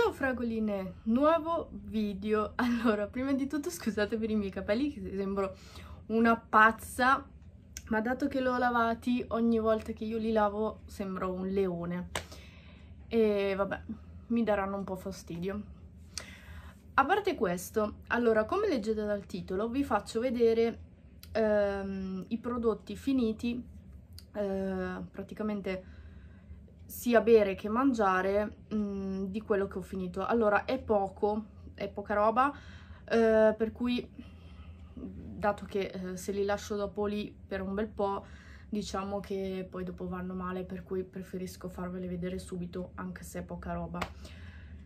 Ciao fragoline, nuovo video. Allora, prima di tutto scusate per i miei capelli che sembro una pazza, ma dato che li ho lavati, ogni volta che io li lavo sembro un leone. E vabbè, mi daranno un po' fastidio. A parte questo, allora, come leggete dal titolo, vi faccio vedere ehm, i prodotti finiti, eh, praticamente sia bere che mangiare mh, mm, di quello che ho finito. Allora, è poco, è poca roba, eh, per cui, dato che eh, se li lascio dopo lì per un bel po', diciamo che poi dopo vanno male, per cui preferisco farvele vedere subito, anche se è poca roba.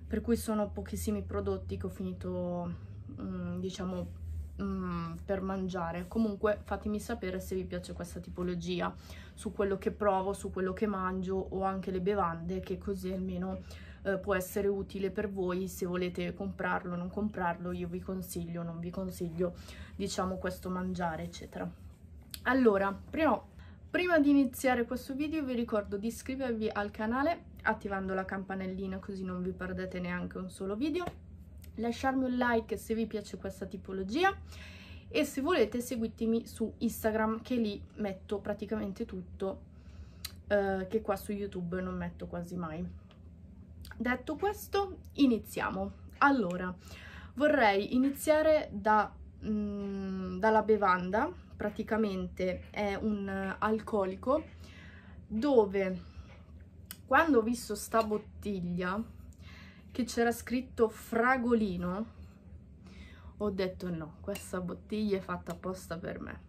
Per cui sono pochissimi prodotti che ho finito, mh, mm, diciamo, mh, mm, per mangiare. Comunque fatemi sapere se vi piace questa tipologia, su quello che provo, su quello che mangio o anche le bevande, che così almeno eh, può essere utile per voi se volete comprarlo o non comprarlo, io vi consiglio, o non vi consiglio, diciamo, questo mangiare, eccetera. Allora, prima, prima di iniziare questo video vi ricordo di iscrivervi al canale attivando la campanellina così non vi perdete neanche un solo video lasciarmi un like se vi piace questa tipologia e se volete seguitemi su Instagram che lì metto praticamente tutto eh, che qua su YouTube non metto quasi mai. Detto questo, iniziamo. Allora, vorrei iniziare da, mh, mm, dalla bevanda, praticamente è un alcolico, dove quando ho visto sta bottiglia che c'era scritto fragolino, ho detto no, questa bottiglia è fatta apposta per me.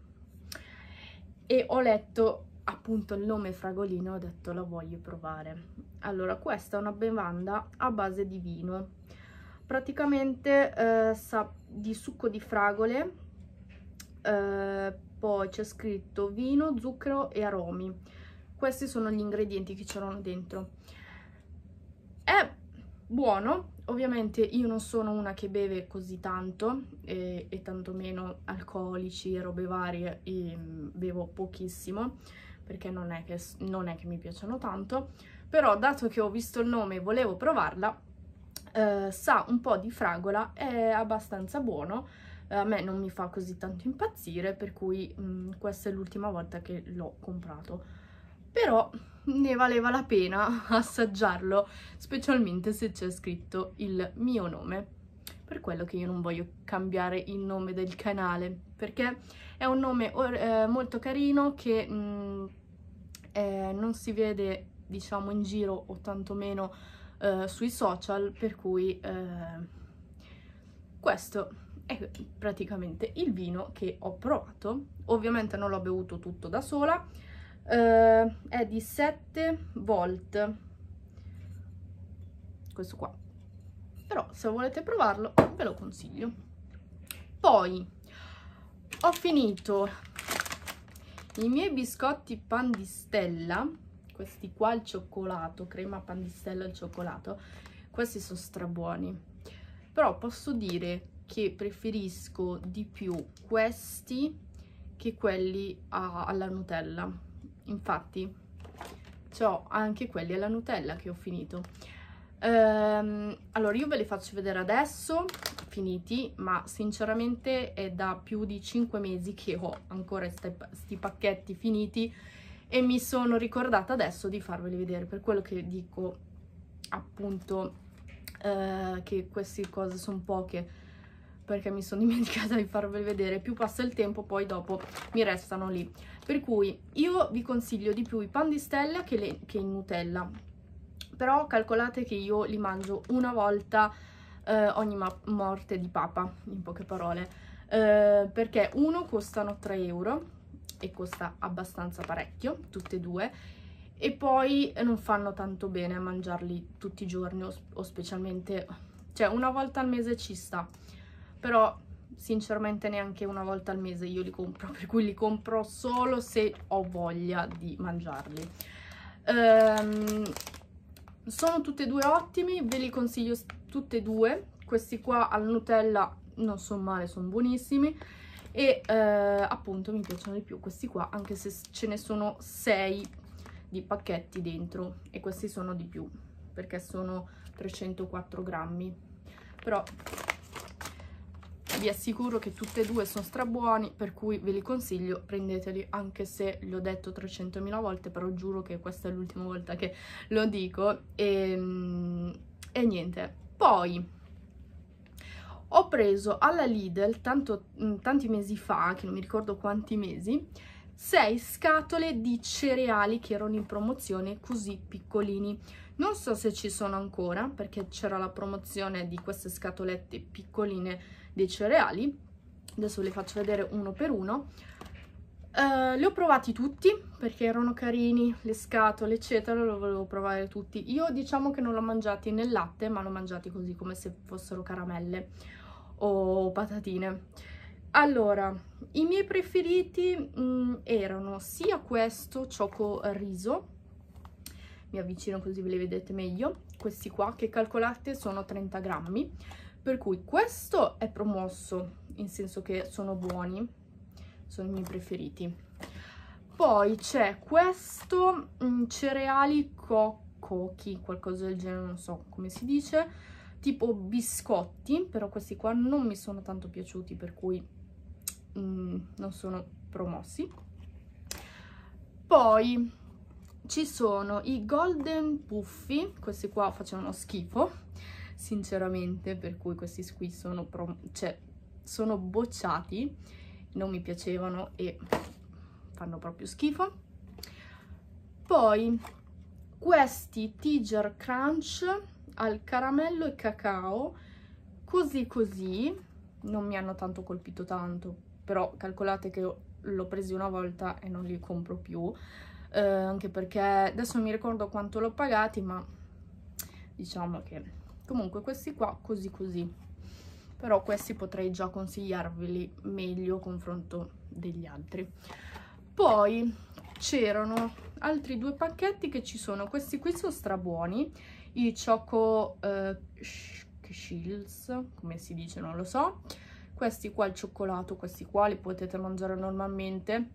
E ho letto appunto il nome fragolino ho detto la voglio provare allora questa è una bevanda a base di vino praticamente eh, sa di succo di fragole eh, poi c'è scritto vino, zucchero e aromi questi sono gli ingredienti che c'erano dentro è buono. Ovviamente io non sono una che beve così tanto e, e tantomeno alcolici e robe varie, e, mm, bevo pochissimo perché non è, che, non è che mi piacciono tanto, però dato che ho visto il nome e volevo provarla, eh, sa un po' di fragola, è abbastanza buono, eh, a me non mi fa così tanto impazzire, per cui mh, mm, questa è l'ultima volta che l'ho comprato però ne valeva la pena assaggiarlo, specialmente se c'è scritto il mio nome. Per quello che io non voglio cambiare il nome del canale, perché è un nome eh, molto carino che mh, mm, eh, non si vede, diciamo, in giro o tantomeno eh, sui social, per cui eh, questo è praticamente il vino che ho provato. Ovviamente non l'ho bevuto tutto da sola, eh, è di 7 volt questo qua però se volete provarlo ve lo consiglio poi ho finito i miei biscotti pan di stella questi qua al cioccolato crema pan di stella al cioccolato questi sono strabuoni però posso dire che preferisco di più questi che quelli alla Nutella infatti ho anche quelli alla Nutella che ho finito ehm, allora io ve li faccio vedere adesso finiti ma sinceramente è da più di 5 mesi che ho ancora questi pacchetti finiti e mi sono ricordata adesso di farveli vedere per quello che dico appunto eh, che queste cose sono poche perché mi sono dimenticata di farveli vedere, più passa il tempo poi dopo mi restano lì. Per cui io vi consiglio di più i pan di stella che, le, che in Nutella, però calcolate che io li mangio una volta eh, ogni morte di papa, in poche parole, eh, perché uno costano 3 euro e costa abbastanza parecchio, tutte e due, e poi non fanno tanto bene a mangiarli tutti i giorni o, o specialmente, cioè una volta al mese ci sta, però sinceramente neanche una volta al mese io li compro, per cui li compro solo se ho voglia di mangiarli. Ehm, sono tutti e due ottimi, ve li consiglio tutti e due, questi qua al Nutella non sono male, sono buonissimi e eh, appunto mi piacciono di più questi qua, anche se ce ne sono 6 di pacchetti dentro e questi sono di più perché sono 304 grammi, però vi assicuro che tutte e due sono strabuoni, per cui ve li consiglio, prendeteli, anche se l'ho detto 300.000 volte, però giuro che questa è l'ultima volta che lo dico, e, ehm, e niente. Poi, ho preso alla Lidl tanto, mm, tanti mesi fa, che non mi ricordo quanti mesi, 6 scatole di cereali che erano in promozione così piccolini. Non so se ci sono ancora perché c'era la promozione di queste scatolette piccoline dei cereali. Adesso le faccio vedere uno per uno. Uh, eh, li ho provati tutti perché erano carini, le scatole eccetera, lo volevo provare tutti. Io diciamo che non l'ho mangiati nel latte ma l'ho mangiati così come se fossero caramelle o patatine allora, i miei preferiti mh, mm, erano sia questo cioco riso, mi avvicino così ve li vedete meglio, questi qua che calcolate sono 30 grammi, per cui questo è promosso, in senso che sono buoni, sono i miei preferiti. Poi c'è questo mh, mm, cereali cocchi, qualcosa del genere, non so come si dice, tipo biscotti, però questi qua non mi sono tanto piaciuti, per cui mh, mm, non sono promossi. Poi ci sono i Golden Puffy, questi qua facevano schifo, sinceramente, per cui questi qui sono, cioè, sono bocciati, non mi piacevano e fanno proprio schifo. Poi questi Tiger Crunch al caramello e cacao, così così, non mi hanno tanto colpito tanto, però calcolate che l'ho preso una volta e non li compro più, eh, anche perché adesso mi ricordo quanto l'ho pagati, ma diciamo che comunque questi qua così così, però questi potrei già consigliarveli meglio a confronto degli altri. Poi c'erano altri due pacchetti che ci sono, questi qui sono strabuoni, i Choco eh, shields, come si dice non lo so, questi qua al cioccolato, questi qua li potete mangiare normalmente,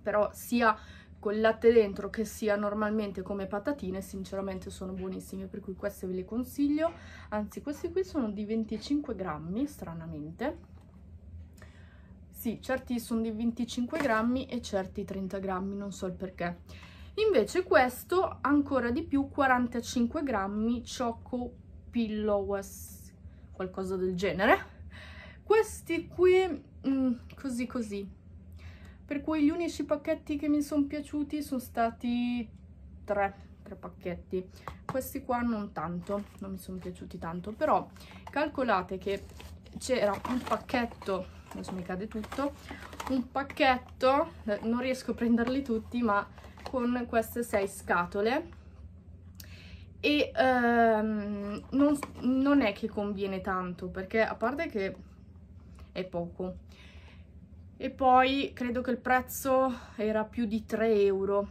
però sia col latte dentro che sia normalmente come patatine sinceramente sono buonissime per cui queste ve le consiglio anzi questi qui sono di 25 grammi stranamente sì certi sono di 25 grammi e certi 30 grammi non so il perché invece questo ancora di più 45 grammi ciocco pillows qualcosa del genere. Questi qui, mm, così così. Per cui gli unici pacchetti che mi sono piaciuti sono stati tre pacchetti questi qua non tanto non mi sono piaciuti tanto però calcolate che c'era un pacchetto adesso mi cade tutto un pacchetto eh, non riesco a prenderli tutti ma con queste sei scatole e ehm, non, non è che conviene tanto perché a parte che è poco e poi credo che il prezzo era più di 3 euro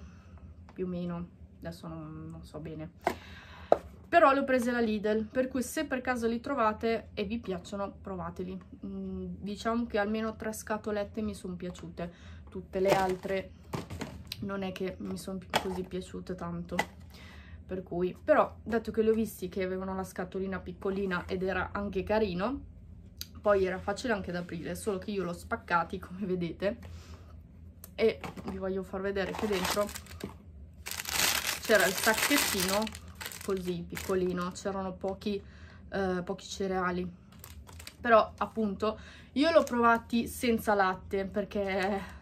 più o meno adesso non, non so bene però le ho prese la Lidl per cui se per caso li trovate e vi piacciono provateli mm, diciamo che almeno tre scatolette mi sono piaciute tutte le altre non è che mi sono così piaciute tanto per cui però dato che li ho visti che avevano la scatolina piccolina ed era anche carino poi era facile anche ad aprire solo che io l'ho spaccati come vedete e vi voglio far vedere che dentro c'era il sacchettino così piccolino c'erano pochi, eh, pochi cereali però appunto io l'ho provati senza latte perché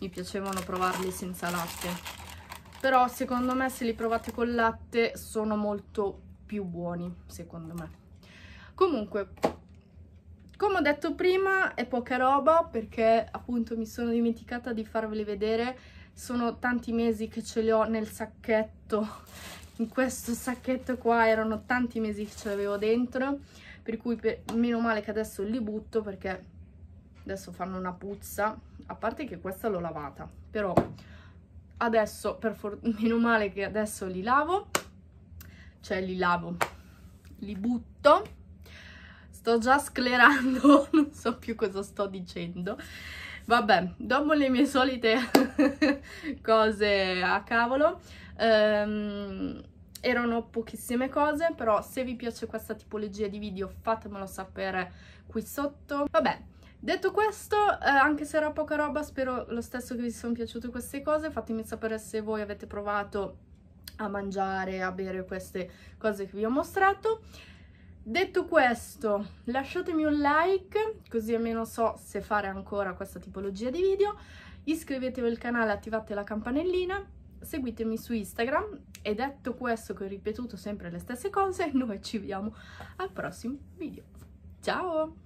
mi piacevano provarli senza latte però secondo me se li provate col latte sono molto più buoni, secondo me. Comunque, come ho detto prima, è poca roba perché appunto mi sono dimenticata di farveli vedere. Sono tanti mesi che ce li ho nel sacchetto. In questo sacchetto qua erano tanti mesi che ce l'avevo dentro. Per cui per... meno male che adesso li butto perché adesso fanno una puzza. A parte che questa l'ho lavata, però adesso, per meno male che adesso li lavo, cioè li lavo, li butto, sto già sclerando, non so più cosa sto dicendo, vabbè, dopo le mie solite cose a cavolo, ehm, erano pochissime cose, però se vi piace questa tipologia di video fatemelo sapere qui sotto, vabbè, Detto questo, eh, anche se era poca roba, spero lo stesso che vi siano piaciute queste cose. Fatemi sapere se voi avete provato a mangiare, a bere queste cose che vi ho mostrato. Detto questo, lasciatemi un like, così almeno so se fare ancora questa tipologia di video. Iscrivetevi al canale, attivate la campanellina, seguitemi su Instagram. E detto questo, che ho ripetuto sempre le stesse cose, noi ci vediamo al prossimo video. Ciao!